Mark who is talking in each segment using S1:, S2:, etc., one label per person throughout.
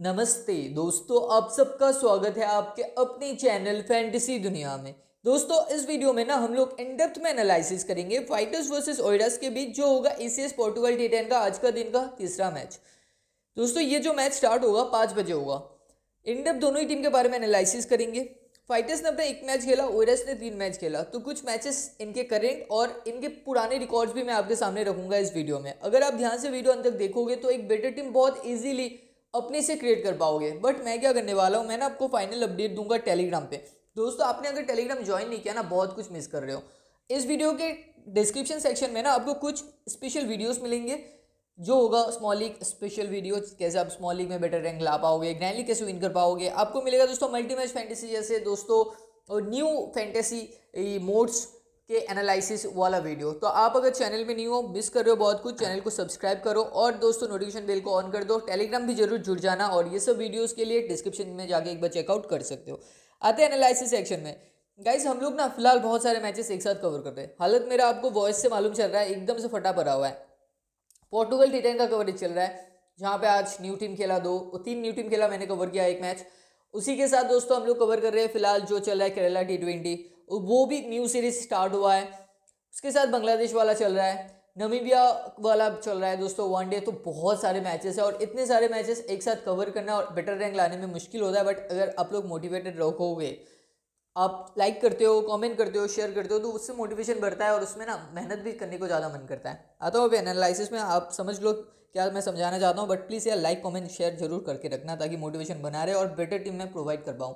S1: नमस्ते दोस्तों आप सबका स्वागत है आपके अपने चैनल फैंटेसी दुनिया में दोस्तों इस वीडियो में ना हम लोग इन डेप्थ में एनालिसिस करेंगे फाइटर्स वर्सेस ओइडस के बीच जो होगा एसीएस पोर्टुगल टी टेन का आज का दिन का तीसरा मैच दोस्तों ये जो मैच स्टार्ट होगा पाँच बजे होगा इन डेप्थ दोनों ही टीम के बारे में एनालिसिस करेंगे फाइटर्स ने अपना एक मैच खेला ओयडस ने तीन मैच खेला तो कुछ मैचेस इनके करेंट और इनके पुराने रिकॉर्ड्स भी मैं आपके सामने रखूंगा इस वीडियो में अगर आप ध्यान से वीडियो अंत तक देखोगे तो एक बेटर टीम बहुत ईजिली अपने से क्रिएट कर पाओगे बट मैं क्या करने वाला हूँ मैं ना आपको फाइनल अपडेट दूंगा टेलीग्राम पे दोस्तों आपने अगर टेलीग्राम ज्वाइन नहीं किया ना बहुत कुछ मिस कर रहे हो इस वीडियो के डिस्क्रिप्शन सेक्शन में ना आपको कुछ स्पेशल वीडियोज़ मिलेंगे जो होगा स्मॉल लीग स्पेशल वीडियो कैसे आप स्मॉल लीग में बेटर रैंक ला पाओगे ग्रैंड लीग कैसे विन कर पाओगे आपको मिलेगा दोस्तों मल्टी मैच फैंटेसी जैसे दोस्तों और न्यू फैंटेसी मोड्स के एनालिसिस वाला वीडियो तो आप अगर चैनल में नहीं हो मिस कर रहे हो बहुत कुछ चैनल को सब्सक्राइब करो और दोस्तों नोटिफिकेशन बेल को ऑन कर दो टेलीग्राम भी जरूर जुड़ जाना और ये सब वीडियोज़ के लिए डिस्क्रिप्शन में जाके एक बार चेकआउट कर सकते हो आते हैं एनालिसिस सेक्शन में गाइज हम लोग ना फिलहाल बहुत सारे मैचेस एक साथ कवर कर रहे हैं हालत मेरा आपको वॉइस से मालूम चल रहा है एकदम से फटा भरा हुआ है पोर्टुगल टी का कवरेज चल रहा है जहाँ पे आज न्यू टीम खेला दो तीन न्यू टीम खेला मैंने कवर किया एक मैच उसी के साथ दोस्तों हम लोग कवर कर रहे हैं फिलहाल जो चल रहा है केरला टी ट्वेंटी वो भी न्यू सीरीज स्टार्ट हुआ है उसके साथ बांग्लादेश वाला चल रहा है नमीबिया वाला चल रहा है दोस्तों वनडे तो बहुत सारे मैचेस है और इतने सारे मैचेस एक साथ कवर करना और बेटर रैंक लाने में मुश्किल होता है बट अगर आप लोग मोटिवेटेड रखोगे आप लाइक करते हो कमेंट करते हो शेयर करते हो तो उससे मोटिवेशन बढ़ता है और उसमें ना मेहनत भी करने को ज़्यादा मन करता है आता हूँ अभी एनालिसिस में आप समझ लो क्या मैं समझाना चाहता हूँ बट प्लीज़ यार लाइक कमेंट शेयर जरूर करके रखना ताकि मोटिवेशन बना रहे और बेटर टीम में प्रोवाइड कर पाऊँ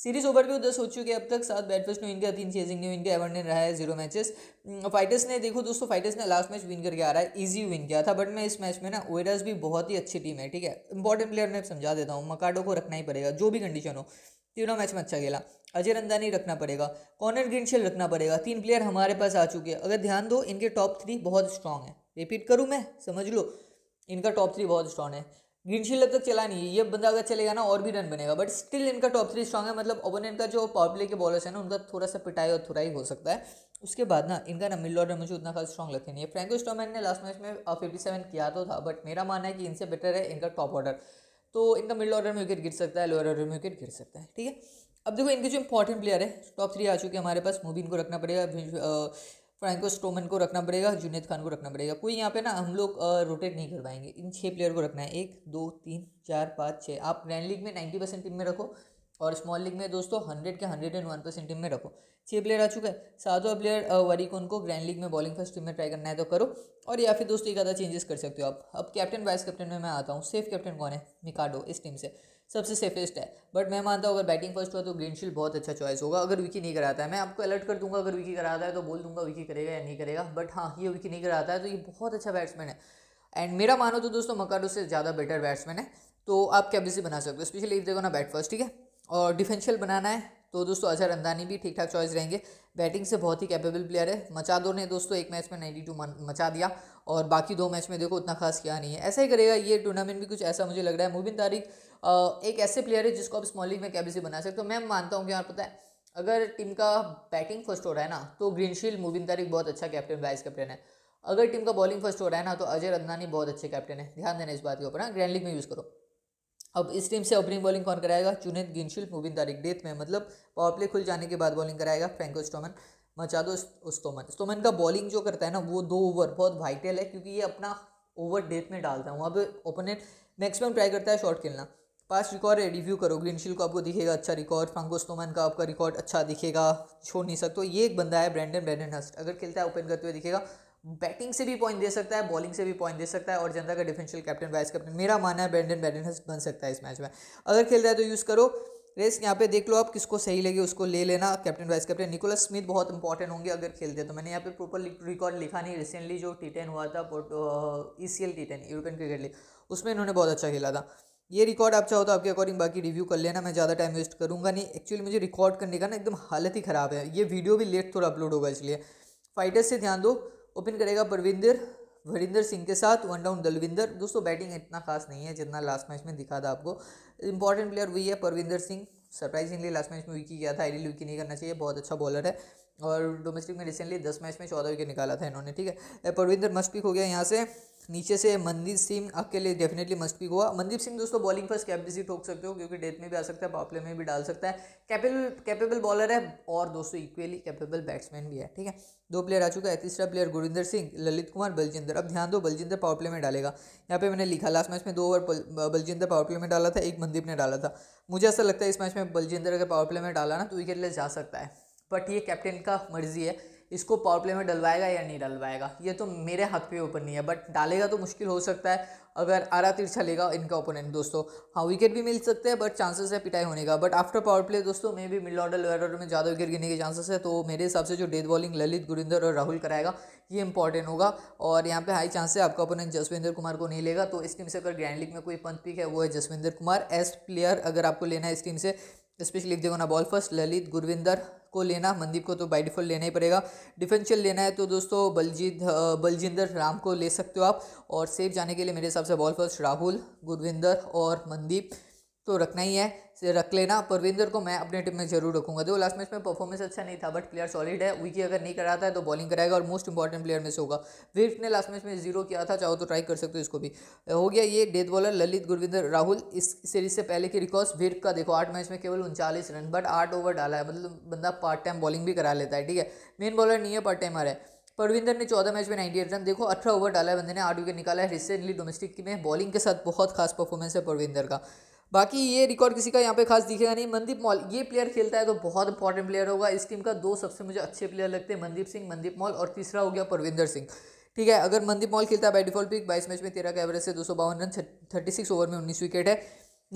S1: सीरीज ओवर भी दस हो चुके अब तक सात बैटर्स न्यू इनके तीन चेजिंग न्यू इनके एवर ने रहा है जीरो मैचेस फाइटर्स ने देखो दोस्तों फाइटर्स ने लास्ट मैच विन करके आ रहा है इजी विन किया था बट मैं इस मैच में ना ओएडस भी बहुत ही अच्छी टीम है ठीक है इंपॉर्टेंट प्लेयर मैं समझा देता हूँ मकाडो को रखना ही पड़ेगा जो भी कंडीशन हो तीनों मैच में अच्छा खेला अजय रंदानी रखना पड़ेगा कॉर्नर ग्रीनशेल रखना पड़ेगा तीन प्लेयर हमारे पास आ चुके हैं अगर ध्यान दो इनके टॉप थ्री बहुत स्ट्रांग है रिपीट करूँ मैं समझ लो इनका टॉप थ्री बहुत स्ट्रांग है ग्रीन शील्ड अब तक चला नहीं है ये बंदा अगर चलेगा ना और भी रन बनेगा बट स्टिल इनका टॉप थ्री स्ट्रॉग है मतलब ओपोनेंट का जो पावर प्ले के बॉलर्स है ना उनका थोड़ा सा पिटाई और थोड़ा हो सकता है उसके बाद ना इनका ना मिल ऑर्डर मुझे उतना खास स्ट्रॉन्ग लगते नहीं है फ्रेंको स्टोमैन ने लास्ट मैच में फिफ्टी सेवन किया तो था बट मेरा मानना है कि इनसे बेटर है इनका टॉप ऑर्डर तो इनका मिडिल ऑर्डर में विकेट गिर सकता है लोअर ऑर्डर में विकेट गिर सकता है ठीक है अब देखो इनके जो इंपॉर्टेंट प्लेयर है टॉप थ्री आ चुके हैं हमारे पास मूवी इनको रखना पड़ेगा फ्रैंको स्टोमन को रखना पड़ेगा जुनेद खान को रखना पड़ेगा कोई यहाँ पे ना हम लोग रोटेट नहीं करवाएंगे इन छः प्लेयर को रखना है एक दो तीन चार पाँच छः आप ग्रैंड लीग में नाइन्टी परसेंट टीम में रखो और स्मॉल लीग में दोस्तों हंड्रेड के hundred and one percent team में रखो छः प्लेयर आ चुके हैं सातों प्लेयर वरी को उनको ग्रैंड लीग में बॉलिंग फर्स्ट टीम में ट्राई करना है तो करो और या फिर दोस्तों एक आधा चेंजेस कर सकते हो आप अब कैप्टन वाइस कैप्टन में मैं आता हूँ सेफ कैप्टन कौन है मिकाडो इस टीम से सबसे सेफेस्ट है बट मैं मानता हूँ अगर बैटिंग फर्स्ट हुआ तो ग्रीनशील्ड बहुत अच्छा चॉइस होगा अगर विकी नहीं कराता है मैं आपको अलर्ट कर दूंगा अगर विकी कराता है तो बोल दूंगा विकी करेगा या नहीं करेगा बट हाँ ये विकी नहीं कराता है तो ये बहुत अच्छा बैट्समैन है एंड मेरा मानो तो दोस्तों मकाडो से ज़्यादा बेटर बैट्समैन है तो आप कैबिसी बना सकते हो स्पेशली इफ देखो ना बैट फर्स्ट ठीक है और डिफेंशियल बनाना है तो दोस्तों अजहर अंदानी भी ठीक ठाक चॉइस रहेंगे बैटिंग से बहुत ही कैपेबल प्लेयर है मचादो ने दोस्तों एक मैच में नाइन्टी टू मचा दिया और बाकी दो मैच में देखो उतना खास किया नहीं है ऐसा ही करेगा ये टूर्नामेंट भी कुछ ऐसा मुझे लग रहा है मुबिन तारिक एक ऐसे प्लेयर है जिसको आप स्मॉल लीग में कैबिसी बना सकते हो तो मैं मानता हूँ कि यार पता है अगर टीम का बैटिंग फर्स्ट हो रहा है ना तो ग्रीनशील्ड मुबिन तारिक बहुत अच्छा कैप्टन वाइस कैप्टन है अगर टीम का बॉलिंग फर्स्ट हो रहा है ना तो अजय रंधानी बहुत अच्छे कैप्टन है ध्यान देना इस बात के ऊपर ना ग्रैंड लीग में यूज़ करो अब इस टीम से ओपनिंग बॉलिंग कौन कराएगा चुनित गिनशिल मुबिन तारिक डेथ में मतलब पावर प्ले खुल जाने के बाद बॉलिंग कराएगा फ्रेंको स्टोमन मचा दो स्टोमन स्टोमन का बॉलिंग जो करता है ना वो दो ओवर बहुत वाइटल है क्योंकि ये अपना ओवर डेथ में डालता है वहाँ पर ओपोनेंट मैक्सिमम ट्राई करता है शॉट खेलना पास रिकॉर्ड रिव्यू करो ग्रीनशील को आपको दिखेगा अच्छा रिकॉर्ड फ्रांको स्टोमन का आपका रिकॉर्ड अच्छा दिखेगा छोड़ नहीं सकते ये एक बंदा है ब्रैंडन ब्रैंडन हस्ट अगर खेलता है ओपन करते हुए दिखेगा बैटिंग से भी पॉइंट दे सकता है बॉलिंग से भी पॉइंट दे सकता है और जनता का डिफेंशियल कैप्टन वाइस कैप्टन मेरा मानना है बैंडन बैडन बन सकता है इस मैच में अगर खेल रहा है तो यूज़ करो रेस यहाँ पे देख लो आप किसको सही लगे उसको ले लेना captain vice captain Nicholas Smith बहुत इंपॉर्टेंट होंगे अगर खेलते हैं तो मैंने यहाँ पे प्रॉपर रिकॉर्ड लिखा नहीं रिसेंटली जो टी टेन हुआ था E C L T ten European cricket league उसमें इन्होंने बहुत अच्छा खेला था ये रिकॉर्ड आप चाहो तो आपके अकॉर्डिंग बाकी रिव्यू कर लेना मैं ज़्यादा टाइम वेस्ट करूँगा नहीं एक्चुअली मुझे रिकॉर्ड करने का ना एकदम हालत ही ख़राब है ये वीडियो भी लेट थोड़ा अपलोड होगा इसलिए फाइटर्स से ध्यान दो ओपन करेगा परविंदर वरिंदर सिंह के साथ वन डाउन दलविंदर दोस्तों बैटिंग इतना खास नहीं है जितना लास्ट मैच में दिखा था आपको इंपॉर्टेंट प्लेयर वही है Parvinder Singh surprisingly last match में विकी किया था आइडियल विकी नहीं करना चाहिए बहुत अच्छा बॉलर है और डोमेस्टिक में रिसेंटली दस मैच में चौदह विकेट निकाला था इन्होंने ठीक है परविंदर मस्ट पिक हो गया यहाँ से नीचे से मनदीप सिंह आपके लिए डेफिनेटली मस्ट पिक हुआ मनदीप सिंह दोस्तों बॉलिंग फर्स्ट कैपेबिलिटी ठोक सकते हो क्योंकि डेथ में भी आ सकता है पापले में भी डाल सकता है कैपेबल कैपेबल बॉलर है और दोस्तों इक्वली कैपेबल बैट्समैन भी है ठीक है दो प्लेयर आ चुका है तीसरा प्लेयर गुरिंदर सिंह ललित कुमार बलजिंदर अब ध्यान दो बलजिंदर पावर प्ले में डालेगा यहाँ पे मैंने लिखा लास्ट मैच में दो ओवर बलजिंदर पावर प्ले में डाला था एक मनदीप ने डाला था मुझे ऐसा लगता है इस मैच में बलजिंदर अगर पावर प्ले में डाला ना तो विकेट ले जा सकता है बट ये कैप्टन का मर्जी है इसको पावर प्ले में डलवाएगा या नहीं डलवाएगा ये तो मेरे हाथ पे ऊपर नहीं है बट डालेगा तो मुश्किल हो सकता है अगर आरा तिरछा लेगा इनका ओपोनेंट दोस्तों हाँ विकेट भी मिल सकते हैं बट चांसेस है पिटाई होने का बट आफ्टर पावर प्ले दोस्तों मे भी मिल ऑर्डर लोअर में ज़्यादा विकेट गिरने के चांसेस है तो मेरे हिसाब से जो डेथ बॉलिंग ललित गुरिंदर और राहुल कराएगा ये इंपॉर्टेंट होगा और यहाँ पे हाई चांस है आपका ओपोनेंट जसविंदर कुमार को नहीं लेगा तो इस टीम से अगर ग्रैंड लीग में कोई पंथ पिक है वो है जसविंदर कुमार एस्ट प्लेयर अगर आपको लेना है इस टीम से स्पेशली लिख देगा ना बॉल फर्स्ट ललित गुरविंदर को लेना मंदीप को तो बाई डिफॉल्ट लेना ही पड़ेगा डिफेंशियल लेना है तो दोस्तों बलजीत बलजिंदर राम को ले सकते हो आप और सेफ जाने के लिए मेरे हिसाब से बॉल फर्स्ट राहुल गुरविंदर और मंदीप तो रखना ही है रख लेना परविंदर को मैं अपने टीम में जरूर रखूंगा जो लास्ट मैच में परफॉर्मेंस अच्छा नहीं था बट प्लेयर सॉलिड है विकी अगर नहीं कराता है तो बॉलिंग कराएगा और मोस्ट इंपॉर्टेंट प्लेयर में से होगा विफ्ट ने लास्ट मैच में जीरो किया था चाहो तो ट्राई कर सकते हो इसको भी हो गया ये डेथ बॉलर ललित गुरविंदर राहुल इस सीरीज से पहले की रिकॉर्ड विर्क का देखो आठ मैच में केवल उनचालीस रन बट आठ ओवर डाला है मतलब बंदा पार्ट टाइम बॉलिंग भी करा लेता है ठीक है मेन बॉलर नहीं है पार्ट टाइम आ रहा है परविंदर ने चौदह मैच में नाइन्टी एट रन देखो अठारह ओवर डाला है बंदे ने आठ विकेट निकाला है रिसेंटली डोमेस्टिक में बॉलिंग के साथ बहुत खास परफॉर्मेंस है परविंदर का बाकी ये रिकॉर्ड किसी का यहाँ पे खास दिखेगा नहीं मनदीप मॉल ये प्लेयर खेलता है तो बहुत इंपॉर्टेंट प्लेयर होगा इस टीम का दो सबसे मुझे अच्छे प्लेयर लगते हैं मनदीप सिंह मनदीप मॉल और तीसरा हो गया परविंदर सिंह ठीक है अगर मनदीप मॉल खेलता है बाई डिफॉल्ट पिक बाईस मैच में तेरह का एवरेज है दो सौ बावन रन थर्टी सिक्स ओवर में उन्नीस विकेट है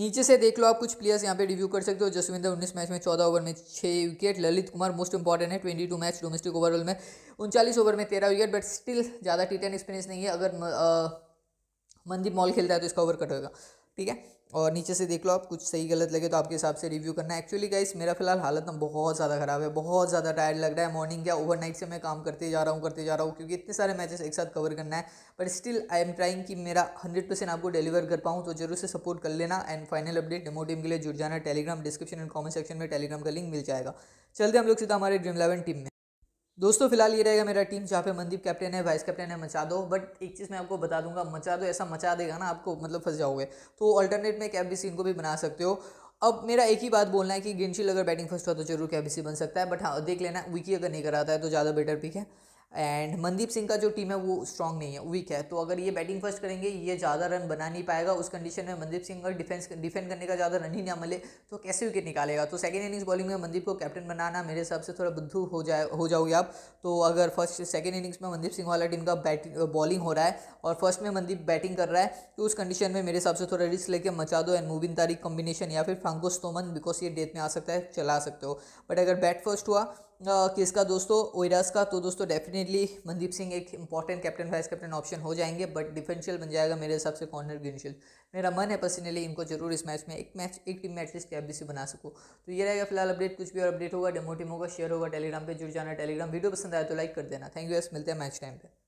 S1: नीचे से देख लो आप कुछ प्लेयर्स यहाँ पे रिव्यू कर सकते हो जसविंदर उन्नीस मैच में चौदह ओवर में छः wicket Lalit Kumar most important है twenty two match domestic overall में उनचालीस ओवर में तेरह विकेट बट स्टिल ज़्यादा टी टेन एक्सपीरियंस नहीं है अगर मनदीप मॉल खेलता है तो इसका ओवर कट होगा ठीक है और नीचे से देख लो आप कुछ सही गलत लगे तो आपके हिसाब से रिव्यू करना है एक्चुअली गाइस मेरा फिलहाल हालत ना बहुत ज़्यादा ख़राब है बहुत ज़्यादा टायर्ड लग रहा है मॉर्निंग क्या ओवरनाइट से मैं काम करते जा रहा हूँ करते जा रहा हूँ क्योंकि इतने सारे मैचेस एक साथ कवर करना है but still I am trying कि मेरा हंड्रेड परसेंट आपको डिलीवर कर पाऊँ तो जरूर से सपोर्ट कर लेना and final update demo team के लिए जुड़ जाना Telegram description and comment section में टेलीग्राम का लिंक मिल जाएगा चलते हम लोग सीधा हमारे ड्रीम इलेवन टीम में दोस्तों फिलहाल ये रहेगा मेरा टीम जहाँ पे मनदीप कैप्टन है वाइस कैप्टन है मचा दो बट एक चीज़ मैं आपको बता दूंगा मचा दो ऐसा मचा देगा ना आपको मतलब फंस जाओगे तो अल्टरनेट में कैप इनको भी बना सकते हो अब मेरा एक ही बात बोलना है कि गिनशिल अगर बैटिंग फर्स्ट हुआ तो जरूर कैबीसी बन सकता है बट हाँ देख लेना विकी अगर नहीं कराता है तो ज़्यादा बेटर पिक है एंड मनदीप सिंह का जो टीम है वो स्ट्रांग नहीं है वीक है तो अगर ये बैटिंग फर्स्ट करेंगे ये ज़्यादा रन बना नहीं पाएगा उस कंडीशन में मनदीप सिंह अगर डिफेंस डिफेंड करने का ज़्यादा रन ही ना मिले तो कैसे विकेट निकालेगा तो सेकेंड इनिंग्स बॉलिंग में मनदीप को कैप्टन बनाना मेरे हिसाब से थोड़ा बुद्धू हो जाए हो जाओगे आप तो अगर फर्स्ट सेकेंड इनिंग्स में मनदीप सिंह वाला टीम का बैटिंग बॉलिंग हो रहा है और फर्स्ट में मनदीप बैटिंग कर रहा है तो उस कंडीशन में मेरे हिसाब से थोड़ा रिस्क लेके मचा दो एंड मूविन तारीख कॉम्बिनेशन या फिर फ्रांकोस बिकॉज ये डेथ में आ सकता है चला सकते हो बट अगर बैट फर्स्ट हुआ किसका दोस्तों ओइरास का तो दोस्तों डेफिनेटली मनदीप सिंह एक important captain vice captain option हो जाएंगे बट डिफेंशियल बन जाएगा मेरे हिसाब से कॉर्नर गिनशियल मेरा मन है पर्सनली इनको जरूर इस मैच में एक मैच एक टीम में एटलीस्ट कैप भी बना सकूँ तो ये रहेगा फिलहाल अपडेट कुछ भी और अपडेट होगा डेमो टीम होगा शेयर होगा टेलीग्राम पर जुड़ जाना टेलीग्राम वीडियो पसंद आया तो लाइक कर देना थैंक यू एस मिलते हैं मैच टाइम पर